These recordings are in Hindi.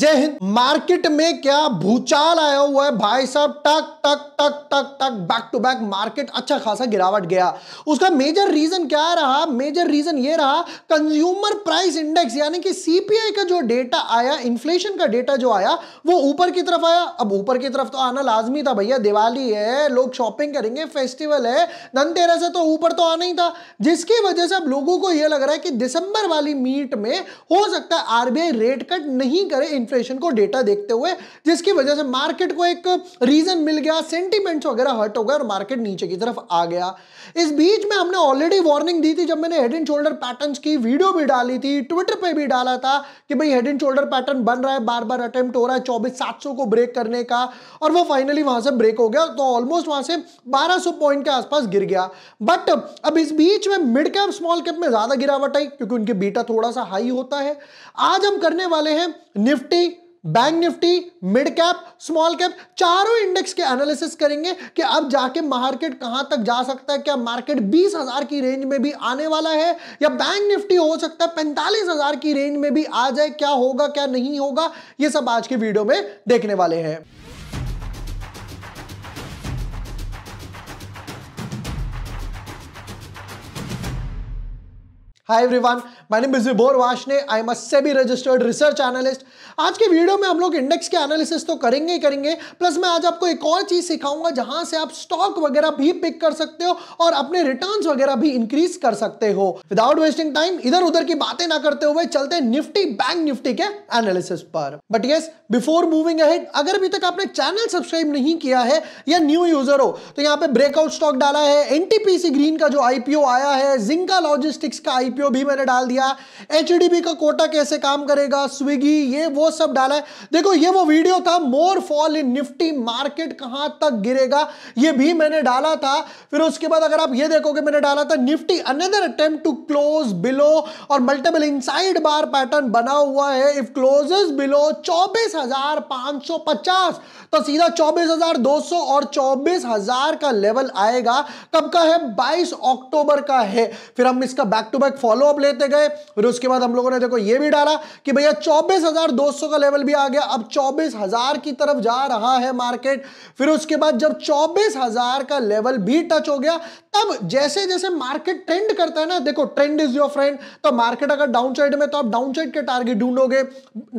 जय हिंद मार्केट में क्या भूचाल आया हुआ है भाई साहब टक टक टक टक टक बैक टू बैक मार्केट अच्छा खासा गिरावट गया उसका मेजर रीजन क्या रहा मेजर रीजन ये रहा कंज्यूमर प्राइस इंडेक्स यानी कि सीपीआई का जो डेटा आया इन्फ्लेशन का डेटा जो आया वो ऊपर की तरफ आया अब ऊपर की तरफ तो आना लाजमी था भैया दिवाली है लोग शॉपिंग करेंगे फेस्टिवल है धनतेरस है तो ऊपर तो आना ही था जिसकी वजह से अब लोगों को यह लग रहा है कि दिसंबर वाली मीट में हो सकता है आरबीआई रेट कट नहीं करे इन्फ्लेशन को डेटा देखते हुए जिसकी वजह से मार्केट को एक रीजन मिल गया सेंटीमेंट्स वगैरह हर्ट हो गए और मार्केट नीचे की तरफ आ गया इस बीच में हमने ऑलरेडी वार्निंग दी थी जब मैंने हेड एंड शोल्डर पैटर्न की वीडियो भी डाली थी ट्विटर पर भी डाला था कि भाई हेड एंड शोल्डर पैटर्न बन रहा है बार बार अटेम्प्ट हो रहा है चौबीस सात को ब्रेक करने का और वो फाइनली वहां से ब्रेक हो गया तो ऑलमोस्ट वहां से 1200 पॉइंट के आसपास गिर गया बट अब इस बीच में मिड कैप स्मॉल कैप में ज्यादा गिरावट आई क्योंकि उनके बीटा थोड़ा सा हाई होता है आज हम करने वाले हैं Nifty Nifty bank Nifty mid cap small cap चारों इंडेक्स के एनालिसिस करेंगे कि अब जाके मार्केट कहां तक जा सकता है क्या मार्केट बीस हजार की रेंज में भी आने वाला है या बैंक निफ्टी हो सकता है पैंतालीस हजार की रेंज में भी आ जाए क्या होगा क्या नहीं होगा ये सब आज के वीडियो में देखने वाले हैं hi everyone my name is Vibhor Varshney I am a SEBI registered research analyst आज के वीडियो में हम लोग इंडेक्स के एनालिसिस तो करेंगे ही करेंगे प्लस मैं आज आपको एक और चीज सिखाऊंगा जहां से आप स्टॉक वगैरह भी पिक कर सकते हो और अपने रिटर्न वगैरह भी इंक्रीज कर सकते हो विदाउट वेस्टिंग टाइम इधर उधर की बातें ना करते हुए चलते निफ्टी बैंक निफ्टी के एनालिसिस पर but yes before moving ahead अगर अभी तक आपने चैनल सब्सक्राइब नहीं किया है या न्यू यूजर हो तो यहाँ पे ब्रेकआउट स्टॉक डाला है एनटीपीसी ग्रीन का जो आईपीओ आया है जिंका लॉजिस्टिक्स का आईपीओ वीडियो भी मैंने डाल दिया एच का कोटा कैसे काम करेगा स्विगी ये वो सब डाला है देखो ये वो वीडियो था more fall in Nifty market कहां तक गिरेगा ये भी मैंने डाला था फिर उसके बाद अगर आप ये देखोगे मैंने डाला था Nifty another attempt to close below और मल्टीपल इन बार पैटर्न बना हुआ है इफ क्लोजेस बिलो चौबीस तो सीधा चौबीस और चौबीस का लेवल आएगा कब का है 22 अक्टूबर का है फिर हम इसका back to back follow up लेते गए फिर उसके बाद हम लोगों ने देखो ये भी डाला कि भैया चौबीस का लेवल भी आ गया अब चौबीस की तरफ जा रहा है मार्केट फिर उसके बाद जब चौबीस का लेवल भी टच हो गया तब जैसे जैसे मार्केट ट्रेंड करता है ना देखो ट्रेंड इज योर फ्रेंड तो मार्केट अगर डाउन साइड में तो आप डाउन साइड के टारगेट ढूंढोगे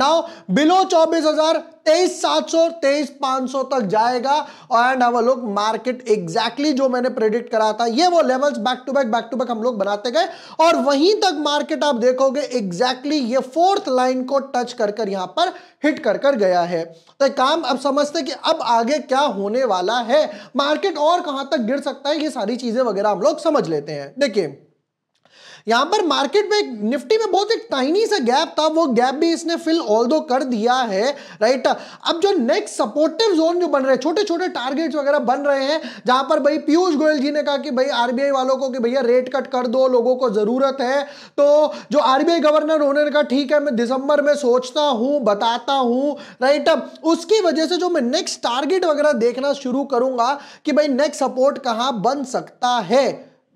नाउ बिलो चौबीस हजार तेईस सात सौ तेईस पांच सौ तक जाएगा एंड हम लोग मार्केट एग्जैक्टली जो मैंने प्रेडिक्ट करा था ये वो levels back to back back to back हम लोग बनाते गए और वहीं तक मार्केट आप देखोगे एग्जैक्टली exactly ये फोर्थ लाइन को टच कर कर यहां पर हिट कर कर गया है तो काम अब समझते कि अब आगे क्या होने वाला है मार्केट और कहां तक गिर सकता है ये सारी चीजें वगैरह हम लोग समझ लेते हैं देखिए यहां पर मार्केट में निफ्टी में बहुत एक टाइनी सा गैप था वो गैप भी इसने फिल ऑल दो कर दिया है राइट अब जो नेक्स्ट सपोर्टिव जोन जो बन रहे छोटे छोटे टारगेट्स वगैरह बन रहे हैं जहां पर भाई पीयूष गोयल जी ने कहा कि भाई आरबीआई वालों को कि भैया रेट कट कर दो लोगों को जरूरत है तो जो आरबीआई गवर्नर उन्होंने कहा ठीक है मैं दिसंबर में सोचता हूं बताता हूं राइट उसकी वजह से जो मैं नेक्स्ट टारगेट वगैरह देखना शुरू करूंगा कि भाई नेक्स्ट सपोर्ट कहां बन सकता है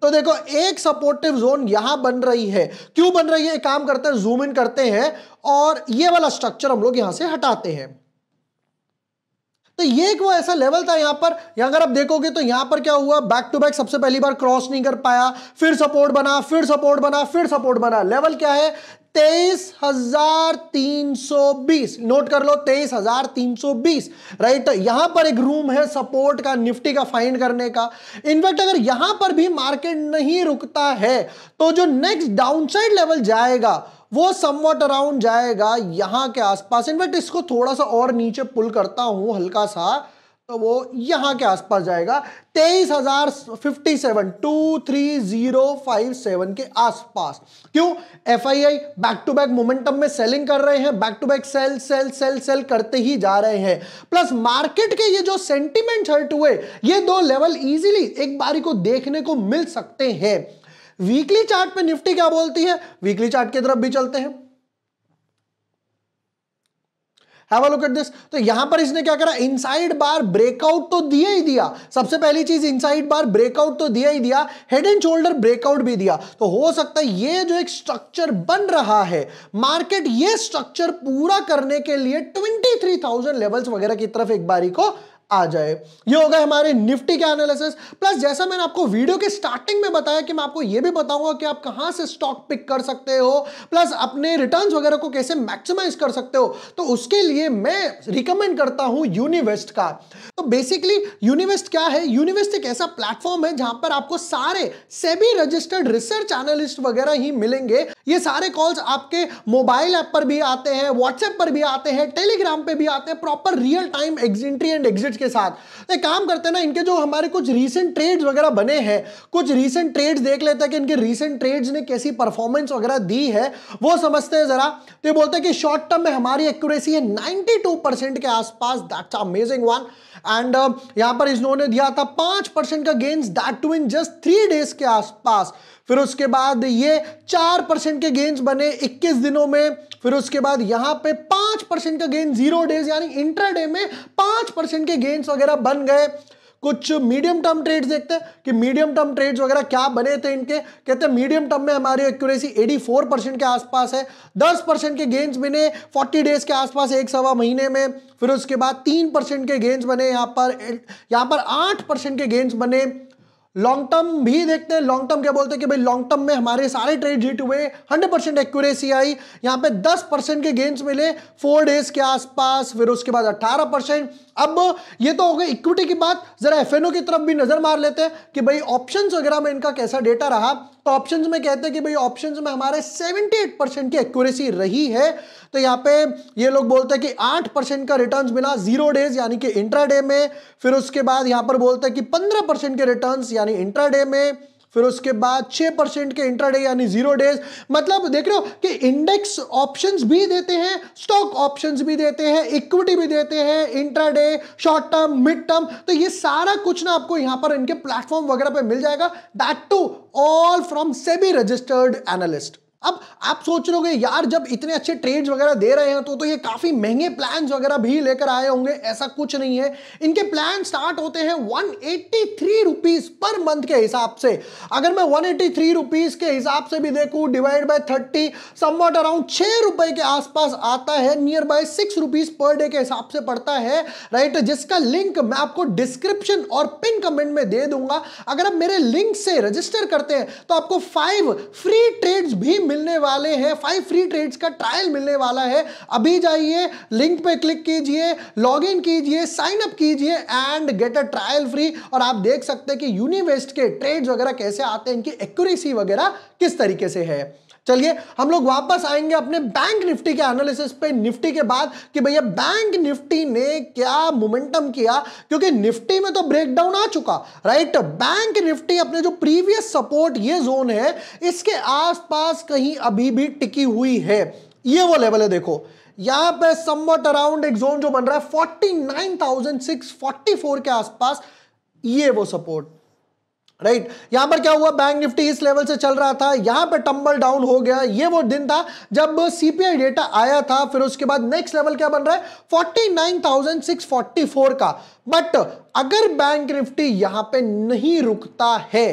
तो देखो एक सपोर्टिव जोन यहां बन रही है क्यों बन रही है काम करते हैं जूम इन करते हैं और ये वाला स्ट्रक्चर हम लोग यहां से हटाते हैं तो ये एक वो ऐसा लेवल था यहां पर यहां अगर आप देखोगे तो यहां पर क्या हुआ बैक टू बैक सबसे पहली बार क्रॉस नहीं कर पाया फिर सपोर्ट बना फिर सपोर्ट बना फिर सपोर्ट बना लेवल क्या है तेईस हजार तीन सौ बीस नोट कर लो तेईस हजार तीन सौ बीस राइट तो यहां पर एक रूम है सपोर्ट का निफ्टी का फाइंड करने का इनफैक्ट अगर यहां पर भी मार्केट नहीं रुकता है तो जो नेक्स्ट डाउनसाइड लेवल जाएगा वो समवट अराउंड जाएगा यहाँ के आसपास इनफैक्ट इसको थोड़ा सा और नीचे पुल करता हूँ हल्का सा तो वो यहाँ के आसपास जाएगा तेईस हजार fifty seven two three zero five seven के आसपास क्यों F I I back to back momentum में सेलिंग कर रहे हैं back to back sell sell sell sell करते ही जा रहे हैं प्लस मार्केट के ये जो सेंटिमेंट हर्ट हुए ये दो लेवल इजीली एक बारी को देखने को मिल सकते हैं वीकली चार्ट पे निफ्टी क्या बोलती है वीकली चार्ट की तरफ भी चलते हैं have a look at this तो यहां पर इसने क्या करा इनसाइड बार ब्रेकआउट तो दिया ही दिया सबसे पहली चीज इनसाइड बार ब्रेकआउट तो दिया ही दिया हेड एंड शोल्डर ब्रेकआउट भी दिया तो हो सकता है ये जो एक स्ट्रक्चर बन रहा है मार्केट ये स्ट्रक्चर पूरा करने के लिए 23,000 लेवल्स वगैरह की तरफ एक बारी को आ जाए ये हो गए हमारे निफ्टी के एनालिसिस प्लस जैसा मैंने आपको वीडियो के स्टार्टिंग में बताया कि मैं आपको ये भी बताऊंगा कि आप कहां से स्टॉक पिक कर सकते हो प्लस अपने रिटर्न्स वगैरह को कैसे मैक्सिमाइज कर सकते हो तो उसके लिए मैं रिकमेंड करता हूं यूनिवेस्ट का तो बेसिकली यूनिवेस्ट क्या है यूनिवेस्ट एक ऐसा प्लेटफॉर्म है जहां पर आपको सारे सेबी रजिस्टर्ड रिसर्च एनालिस्ट वगैरह ही मिलेंगे ये सारे कॉल्स आपके मोबाइल ऐप पर भी आते हैं व्हाट्सएप पर भी आते हैं टेलीग्राम पर भी आते हैं proper real time entry and exit के साथ एक काम करते ना इनके जो हमारे कुछ रीसेंट ट्रेड्स वगैरह बने हैं कुछ रीसेंट ट्रेड्स देख लेते हैं कि इनके रीसेंट ट्रेड्स ने कैसी परफॉर्मेंस वगैरह दी है वो समझते हैं जरा तो ये बोलते हैं कि शॉर्ट टर्म में हमारी एक्यूरेसी है 92 परसेंट के आसपास दैट्स अमेजिंग वन एंड यहां पर इन्होंने दिया था पांच परसेंट का gains that too in just three days के आसपास फिर उसके बाद ये चार परसेंट के गेंस बने 21 दिनों में फिर उसके बाद यहां पे पांच परसेंट का गेंस जीरो डेज यानी इंटर डे में पांच परसेंट के गेंस वगैरह बन गए कुछ मीडियम टर्म ट्रेड्स देखते हैं कि मीडियम टर्म ट्रेड्स वगैरह क्या बने थे इनके कहते हैं मीडियम टर्म में हमारी एक्यूरेसी 84 परसेंट के आसपास है 10 परसेंट के गेंस बने 40 डेज के आसपास एक सवा महीने में फिर उसके बाद तीन परसेंट के गेंस बने यहाँ पर यहाँ पर आठ परसेंट के गेंस बने लॉन्ग टर्म भी देखते हैं लॉन्ग टर्म क्या बोलते हैं कि भाई लॉन्ग टर्म में हमारे सारे ट्रेड हिट हुए 100 परसेंट एक्यूरेसी आई यहाँ पे 10 परसेंट के गेंस मिले फोर डेज के आसपास फिर उसके बाद 18 परसेंट अब ये तो हो गई इक्विटी की बात जरा एफ की तरफ भी नजर मार लेते हैं कि भाई ऑप्शन वगैरह में इनका कैसा डेटा रहा तो ऑप्शंस में कहते हैं कि भाई ऑप्शंस में हमारे 78 परसेंट की एक्यूरेसी रही है तो यहाँ पे ये लोग बोलते हैं कि 8 परसेंट का रिटर्न मिला जीरो डेज यानी कि इंट्राडे में फिर उसके बाद यहाँ पर बोलते हैं कि 15 परसेंट के रिटर्न यानी इंट्राडे में फिर उसके बाद छह परसेंट के इंट्राडे यानी जीरो डेज मतलब देख रहे हो कि इंडेक्स ऑप्शंस भी देते हैं स्टॉक ऑप्शंस भी देते हैं इक्विटी भी देते हैं intraday short term mid term तो ये सारा कुछ ना आपको यहां पर इनके प्लेटफॉर्म वगैरह पे मिल जाएगा that too all from SEBI registered analyst अब आप सोच रहे हो यार जब इतने अच्छे ट्रेड्स वगैरह दे रहे हैं तो तो ये काफ़ी महंगे प्लान वगैरह भी लेकर आए होंगे ऐसा कुछ नहीं है इनके प्लान स्टार्ट होते हैं वन एट्टी पर मंथ के हिसाब से अगर मैं वन एट्टी के हिसाब से भी देखू divide by thirty somewhat around छह रुपए के आसपास आता है nearby six rupees per day के हिसाब से पड़ता है राइट जिसका लिंक मैं आपको डिस्क्रिप्शन और पिन कमेंट में दे दूंगा अगर आप मेरे लिंक से रजिस्टर करते हैं तो आपको फाइव फ्री ट्रेड्स भी मिल मिलने वाले हैं फाइव फ्री ट्रेड्स का ट्रायल मिलने वाला है अभी जाइए लिंक पे क्लिक कीजिए लॉग इन कीजिए साइन अप कीजिए and get a trial free और आप देख सकते हैं कि यूनिवेस्ट के ट्रेड्स वगैरह कैसे आते हैं इनकी एक्यूरेसी वगैरह किस तरीके से है चलिए हम लोग वापस आएंगे अपने बैंक निफ्टी के एनालिसिस पे निफ्टी के बाद कि भैया बैंक निफ्टी ने क्या मोमेंटम किया क्योंकि निफ्टी में तो ब्रेकडाउन आ चुका राइट बैंक निफ्टी अपने जो प्रीवियस सपोर्ट ये जोन है इसके आसपास कहीं कहीं अभी भी टिकी हुई है ये वो लेवल है देखो यहां पे समवट अराउंड एक जोन जो बन रहा है 49,644 के आसपास ये वो सपोर्ट राइट right. यहां पर क्या हुआ बैंक निफ्टी इस लेवल से चल रहा था यहां पे टंबल डाउन हो गया ये वो दिन था जब सीपीआई डेटा आया था फिर उसके बाद नेक्स्ट लेवल क्या बन रहा है 49,644 का बट अगर बैंक निफ्टी यहां पे नहीं रुकता है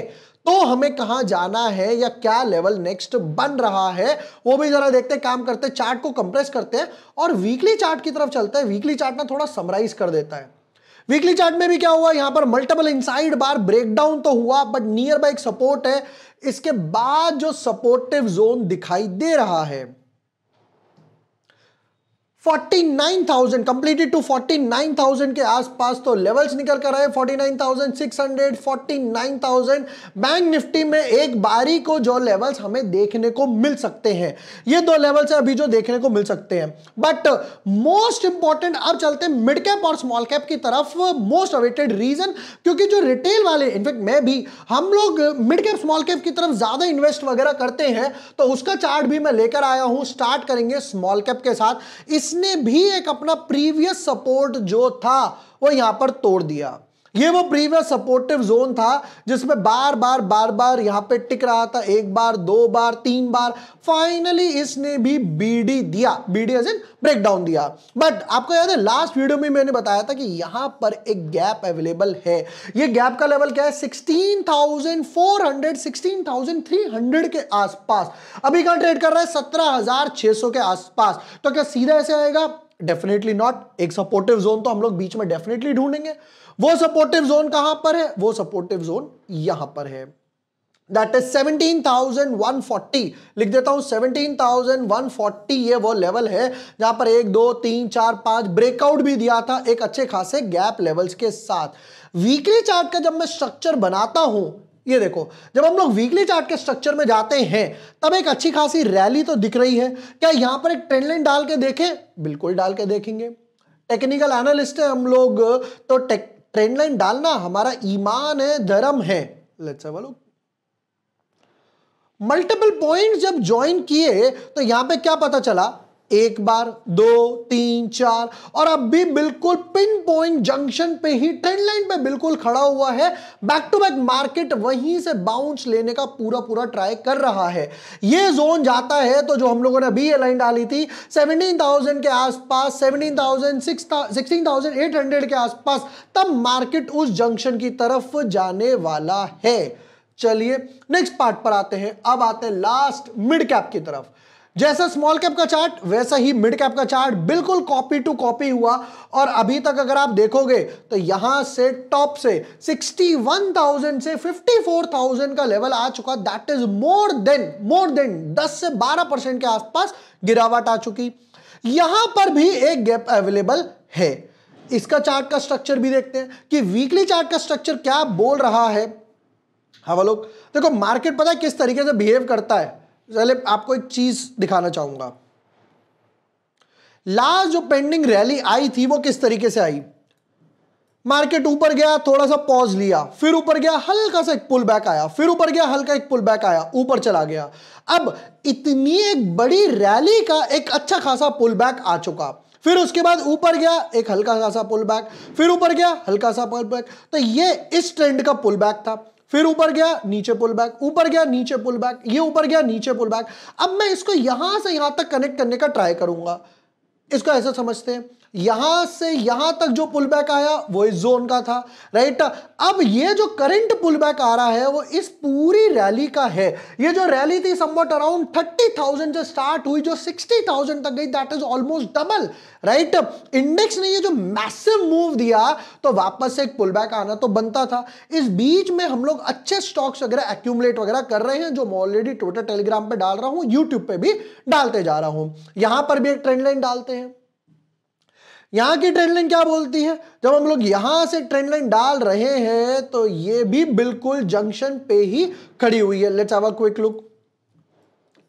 तो हमें कहां जाना है या क्या लेवल नेक्स्ट बन रहा है वो भी जरा देखते काम करते चार्ट को कंप्रेस करते हैं और वीकली चार्ट की तरफ चलते हैं वीकली चार्ट ना थोड़ा समराइज कर देता है वीकली चार्ट में भी क्या हुआ यहां पर मल्टीपल इनसाइड बार ब्रेकडाउन तो हुआ बट नियर बाय एक सपोर्ट है इसके बाद जो सपोर्टिव जोन दिखाई दे रहा है 49,000 कंप्लीटेड टू 49,000 के आसपास तो लेवल्स निकल कर आए 49,600 49,000 बैंक निफ्टी में एक बारी को जो लेवल्स हमें देखने को मिल सकते हैं ये दो लेवल्स अभी जो देखने को मिल सकते हैं बट मोस्ट इंपॉर्टेंट अब चलते हैं मिड कैप और स्मॉल कैप की तरफ मोस्ट अवेटेड रीजन क्योंकि जो रिटेल वाले इनफैक्ट मैं भी हम लोग मिड कैप स्मॉल कैप की तरफ ज्यादा इन्वेस्ट वगैरह करते हैं तो उसका चार्ट भी मैं लेकर आया हूं स्टार्ट करेंगे स्मॉल कैप के साथ इस इसने भी एक अपना प्रीवियस सपोर्ट जो था वो यहां पर तोड़ दिया ये वो प्रीवियस सपोर्टिव जोन था जिसमें बार बार बार बार यहां पे टिक रहा था एक बार दो बार तीन बार फाइनली इसने भी बीडी दिया बीडी एज इन ब्रेकडाउन दिया बट आपको याद है लास्ट वीडियो में मैंने बताया था कि यहां पर एक गैप अवेलेबल है ये गैप का लेवल क्या है सिक्सटीन 16,300 के आसपास अभी कहा ट्रेड कर रहा है सत्रह के आसपास तो क्या सीधा ऐसे आएगा डेफिनेटली नॉट एक सपोर्टिव जोन तो हम लोग बीच में डेफिनेटली ढूंढेंगे वो सपोर्टिव जोन कहां पर है वो सपोर्टिव जोन यहां पर है दैट इज 17,140 लिख देता हूं 17,140 ये वो लेवल है जहां पर एक दो तीन चार पांच ब्रेकआउट भी दिया था एक अच्छे खासे गैप लेवल्स के साथ वीकली चार्ट का जब मैं स्ट्रक्चर बनाता हूं ये देखो जब हम लोग वीकली चार्ट के स्ट्रक्चर में जाते हैं तब एक अच्छी खासी रैली तो दिख रही है क्या यहां पर एक ट्रेंडलाइन डाल के देखें बिल्कुल डाल के देखेंगे टेक्निकल एनालिस्ट है हम लोग तो टेक ट्रेंड लाइन डालना हमारा ईमान है धर्म है लेट्स हैव मल्टीपल पॉइंट जब ज्वाइन किए तो यहां पे क्या पता चला एक बार दो तीन चार और अब भी बिल्कुल पिन पॉइंट जंक्शन पे ही ट्रेंड लाइन पे बिल्कुल खड़ा हुआ है बैक टू बैक मार्केट वहीं से बाउंस लेने का पूरा पूरा ट्राई कर रहा है ये जोन जाता है तो जो हम लोगों ने अभी ये लाइन डाली थी 17,000 के आसपास 17,000 16,800 के आसपास तब मार्केट उस जंक्शन की तरफ जाने वाला है चलिए नेक्स्ट पार्ट पर आते हैं अब आते हैं लास्ट मिड कैप की तरफ जैसा स्मॉल कैप का चार्ट वैसा ही मिड कैप का चार्ट बिल्कुल कॉपी टू कॉपी हुआ और अभी तक अगर आप देखोगे तो यहां से टॉप से 61,000 से 54,000 का लेवल आ चुका that is more than more than 10 से 12 परसेंट के आसपास गिरावट आ चुकी यहां पर भी एक गैप अवेलेबल है इसका चार्ट का स्ट्रक्चर भी देखते हैं कि वीकली चार्ट का स्ट्रक्चर क्या बोल रहा है हवा हाँ, लोग देखो मार्केट पता है किस तरीके से बिहेव करता है पहले आपको एक चीज दिखाना चाहूंगा लास्ट जो पेंडिंग रैली आई थी वो किस तरीके से आई मार्केट ऊपर गया थोड़ा सा पॉज लिया फिर ऊपर गया हल्का सा एक पुल बैक आया फिर ऊपर गया हल्का एक पुल बैक आया ऊपर चला गया अब इतनी एक बड़ी रैली का एक अच्छा खासा पुल बैक आ चुका फिर उसके बाद ऊपर गया एक हल्का खासा पुल बैक फिर ऊपर गया हल्का सा पुल बैक तो ये इस ट्रेंड का पुल बैक था फिर ऊपर गया नीचे पुल बैक ऊपर गया नीचे पुल बैक ये ऊपर गया नीचे पुल बैक अब मैं इसको यहां से यहां तक कनेक्ट करने का ट्राई करूंगा इसको ऐसा समझते हैं यहां से यहां तक जो पुल बैक आया वो इस जोन का था राइट अब ये जो करंट पुल बैक आ रहा है वो इस पूरी रैली का है ये जो रैली थी समवट अराउंड थर्टी थाउजेंड से स्टार्ट हुई जो सिक्सटी थाउजेंड तक गई that is almost double right index ने ये जो मैसिव मूव दिया तो वापस से एक पुल बैक आना तो बनता था इस बीच में हम लोग अच्छे स्टॉक्स वगैरह एक्यूमुलेट वगैरह कर रहे हैं जो मैं ऑलरेडी ट्विटर टेलीग्राम पर डाल रहा हूं यूट्यूब पर भी डालते जा रहा हूं यहां पर भी एक ट्रेंड लाइन डालते हैं यहाँ की ट्रेन लाइन क्या बोलती है जब हम लोग यहाँ से ट्रेन लाइन डाल रहे हैं तो ये भी बिल्कुल जंक्शन पे ही खड़ी हुई है let's have a quick look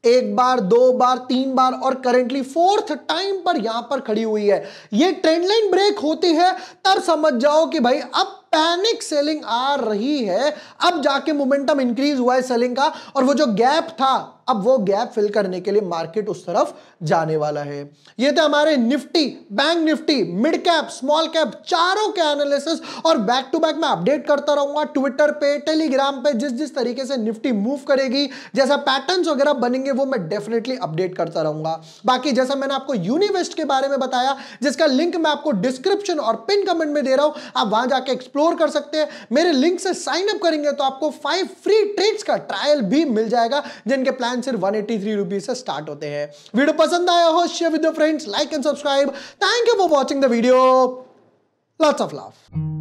एक बार दो बार तीन बार और करेंटली फोर्थ टाइम पर यहां पर खड़ी हुई है ये ट्रेन लाइन ब्रेक होती है तब समझ जाओ कि भाई अब पैनिक सेलिंग आ रही है अब जाके मोमेंटम इंक्रीज हुआ है सेलिंग का और वो जो गैप था अब वो गैप फिल करने के लिए मार्केट उस तरफ जाने वाला है ये थे हमारे Nifty bank Nifty mid cap small cap चारों के एनालिसिस और बैक टू बैक मैं अपडेट करता रहूंगा ट्विटर पे टेलीग्राम पे जिस जिस तरीके से निफ्टी मूव करेगी जैसा पैटर्न्स वगैरह बनेंगे वो मैं डेफिनेटली अपडेट करता रहूंगा बाकी जैसा मैंने आपको यूनिवेस्ट के बारे में बताया जिसका लिंक मैं आपको डिस्क्रिप्शन और पिन कमेंट में दे रहा हूं आप वहां जाकर एक्सप्लोर एक्सप्लोर कर सकते हैं मेरे लिंक से साइन अप करेंगे तो आपको फाइव फ्री ट्रेड्स का ट्रायल भी मिल जाएगा जिनके प्लान सिर्फ वन एट्टी से स्टार्ट होते हैं वीडियो पसंद आया हो share with friends like and subscribe thank you for watching the video lots of love